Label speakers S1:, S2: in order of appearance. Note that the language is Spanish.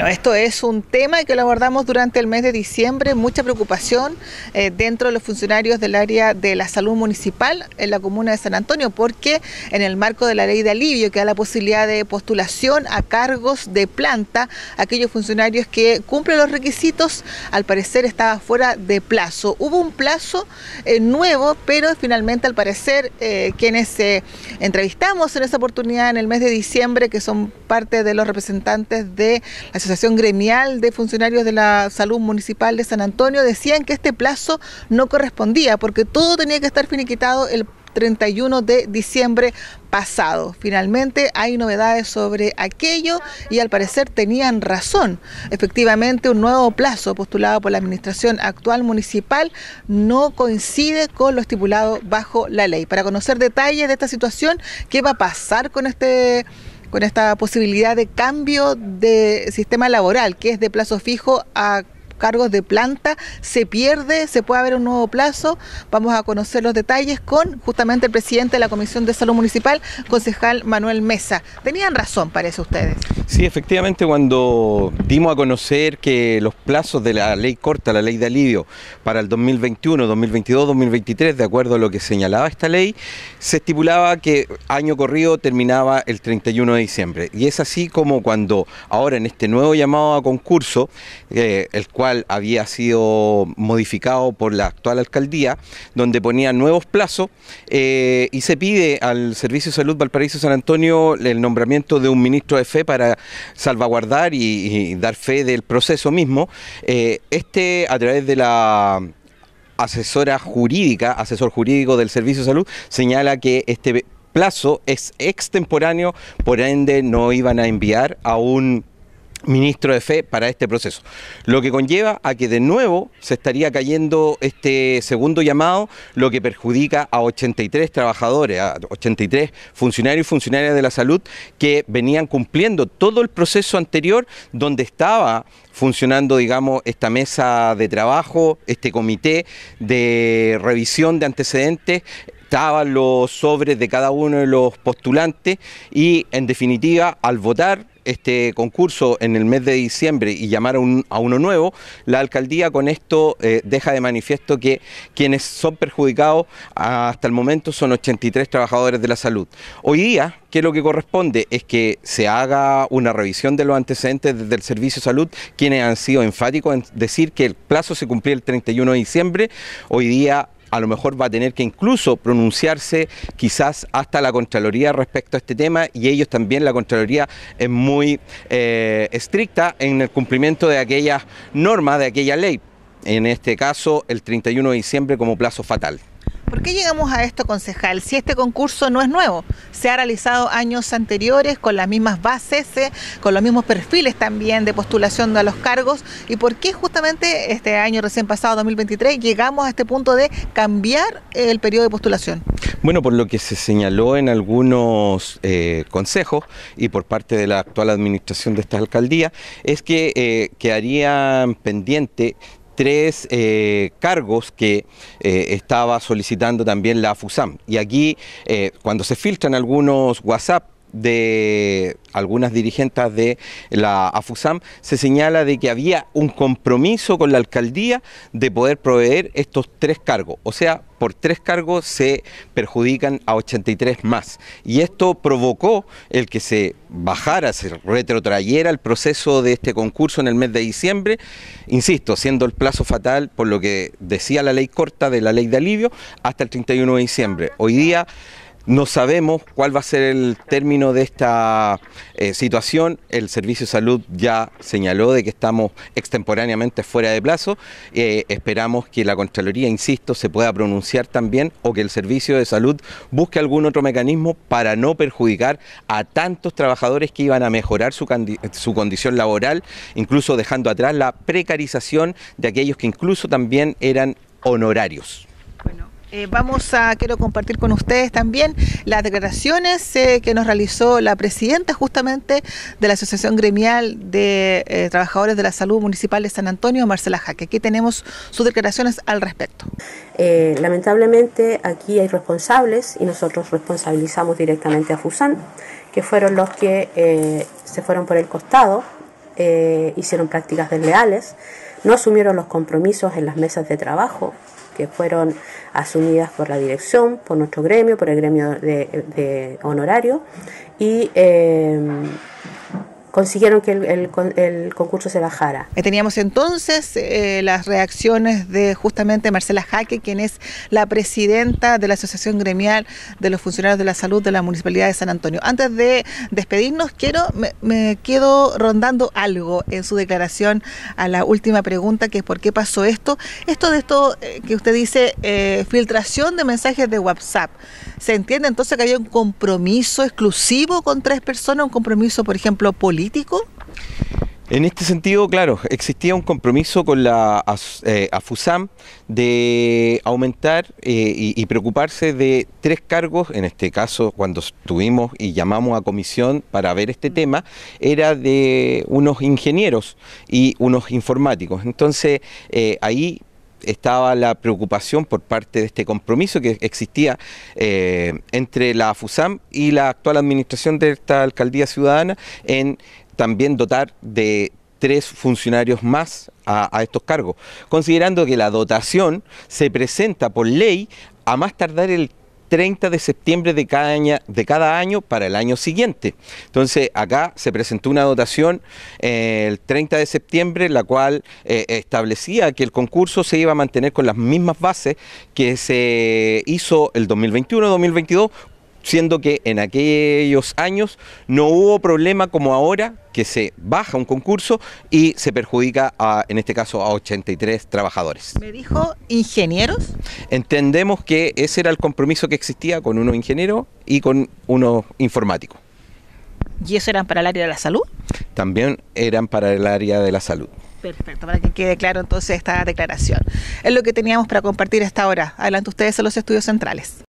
S1: Bueno, esto es un tema que lo abordamos durante el mes de diciembre, mucha preocupación eh, dentro de los funcionarios del área de la salud municipal en la comuna de San Antonio, porque en el marco de la ley de alivio que da la posibilidad de postulación a cargos de planta, aquellos funcionarios que cumplen los requisitos, al parecer estaba fuera de plazo. Hubo un plazo eh, nuevo, pero finalmente al parecer eh, quienes entrevistamos en esa oportunidad en el mes de diciembre, que son parte de los representantes de la Asociación Gremial de Funcionarios de la Salud Municipal de San Antonio decían que este plazo no correspondía porque todo tenía que estar finiquitado el 31 de diciembre pasado. Finalmente hay novedades sobre aquello y al parecer tenían razón. Efectivamente, un nuevo plazo postulado por la administración actual municipal no coincide con lo estipulado bajo la ley. Para conocer detalles de esta situación, qué va a pasar con este con esta posibilidad de cambio de sistema laboral, que es de plazo fijo a cargos de planta se pierde, se puede haber un nuevo plazo. Vamos a conocer los detalles con justamente el presidente de la Comisión de Salud Municipal, concejal Manuel Mesa. Tenían razón, parece ustedes.
S2: Sí, efectivamente, cuando dimos a conocer que los plazos de la ley corta, la ley de alivio, para el 2021, 2022, 2023, de acuerdo a lo que señalaba esta ley, se estipulaba que año corrido terminaba el 31 de diciembre. Y es así como cuando ahora en este nuevo llamado a concurso, eh, el cual había sido modificado por la actual alcaldía, donde ponía nuevos plazos eh, y se pide al Servicio de Salud Valparaíso San Antonio el nombramiento de un ministro de fe para salvaguardar y, dar fe del proceso mismo. Eh, este, a través de la asesora jurídica, asesor jurídico del Servicio de Salud, señala que este plazo es extemporáneo, por ende no iban a enviar a un ministro de fe para este proceso. Lo que conlleva a que de nuevo se estaría cayendo este segundo llamado, lo que perjudica a 83 trabajadores, a 83 funcionarios y funcionarias de la salud que venían cumpliendo todo el proceso anterior donde estaba funcionando, digamos, esta mesa de trabajo, este comité de revisión de antecedentes estaban los sobres de cada uno de los postulantes y en definitiva al votar este concurso en el mes de diciembre y llamar a, uno nuevo, la alcaldía con esto eh, deja de manifiesto que quienes son perjudicados hasta el momento son 83 trabajadores de la salud. Hoy día, que lo que corresponde es que se haga una revisión de los antecedentes del Servicio de Salud, quienes han sido enfáticos en decir que el plazo se cumplía el 31 de diciembre. Hoy día a lo mejor va a tener que incluso pronunciarse quizás hasta la Contraloría respecto a este tema y ellos también, la Contraloría es muy eh, estricta en el cumplimiento de aquellas normas, de aquella ley. En este caso, el 31 de diciembre como plazo fatal.
S1: ¿Por qué llegamos a esto, concejal? Si este concurso no es nuevo, se ha realizado años anteriores con las mismas bases, eh, con los mismos perfiles también de postulación a los cargos. ¿Y por qué justamente este año recién pasado, 2023, llegamos a este punto de cambiar el periodo de postulación?
S2: Bueno, por lo que se señaló en algunos eh, consejos y por parte de la actual administración de esta alcaldía, es que eh, quedarían pendientes tres eh, cargos que eh, estaba solicitando también la FUSAM. Y aquí, eh, cuando se filtran algunos WhatsApp de algunas dirigentes de la AFUSAM, se señala de que había un compromiso con la alcaldía de poder proveer estos tres cargos. O sea, por tres cargos se perjudican a 83 más. Y esto provocó el que se bajara, se retrotrayera el proceso de este concurso en el mes de diciembre, insisto, siendo el plazo fatal por lo que decía la ley corta de la ley de alivio hasta el 31 de diciembre. Hoy día no sabemos cuál va a ser el término de esta eh, situación. El Servicio de Salud ya señaló de que estamos extemporáneamente fuera de plazo. Eh, esperamos que la Contraloría, insisto, se pueda pronunciar también o que el Servicio de Salud busque algún otro mecanismo para no perjudicar a tantos trabajadores que iban a mejorar su condición laboral, incluso dejando atrás la precarización de aquellos que incluso también eran honorarios.
S1: Eh, vamos a, quiero compartir con ustedes también las declaraciones eh, que nos realizó la presidenta justamente de la Asociación Gremial de eh, Trabajadores de la Salud Municipal de San Antonio, Marcela Jaque. Aquí tenemos sus declaraciones al respecto. lamentablemente aquí hay responsables y nosotros responsabilizamos directamente a FUSAN, que fueron los que se fueron por el costado, hicieron prácticas desleales, no asumieron los compromisos en las mesas de trabajo, que fueron asumidas por la dirección, por nuestro gremio, por el gremio de, honorario y eh, consiguieron que el, concurso se bajara. Eh, teníamos entonces eh, las reacciones de justamente Marcela Jaque, quien es la presidenta de la Asociación Gremial de los Funcionarios de la Salud de la Municipalidad de San Antonio. Antes de despedirnos, quiero me, quedo rondando algo en su declaración a la última pregunta, que es por qué pasó esto. Esto de esto eh, que usted dice, filtración de mensajes de WhatsApp se entiende entonces que había un compromiso exclusivo con tres personas, un compromiso, por ejemplo, político.
S2: En este sentido, claro, existía un compromiso con la AFUSAM eh, de aumentar eh, y, preocuparse de tres cargos, en este caso cuando estuvimos y llamamos a comisión para ver este tema, era de unos ingenieros y unos informáticos. Entonces, eh, ahí estaba la preocupación por parte de este compromiso que existía eh, entre la FUSAM y la actual administración de esta alcaldía ciudadana en también dotar de tres funcionarios más a, a, estos cargos, considerando que la dotación se presenta por ley a más tardar el 30 de septiembre de cada, año, de cada año para el año siguiente. Entonces, acá se presentó una dotación eh, el 30 de septiembre, la cual eh, establecía que el concurso se iba a mantener con las mismas bases que se hizo el 2021-2022, siendo que en aquellos años no hubo problema como ahora que se baja un concurso y se perjudica, a, en este caso, a 83 trabajadores. ¿Me
S1: dijo ingenieros?
S2: Entendemos que ese era el compromiso que existía con uno ingeniero y con uno informático.
S1: ¿Y eso eran para el área de la salud?
S2: También eran para el área de la salud.
S1: Perfecto, para que quede claro entonces esta declaración. Es lo que teníamos para compartir esta hora. Adelante ustedes a los estudios centrales.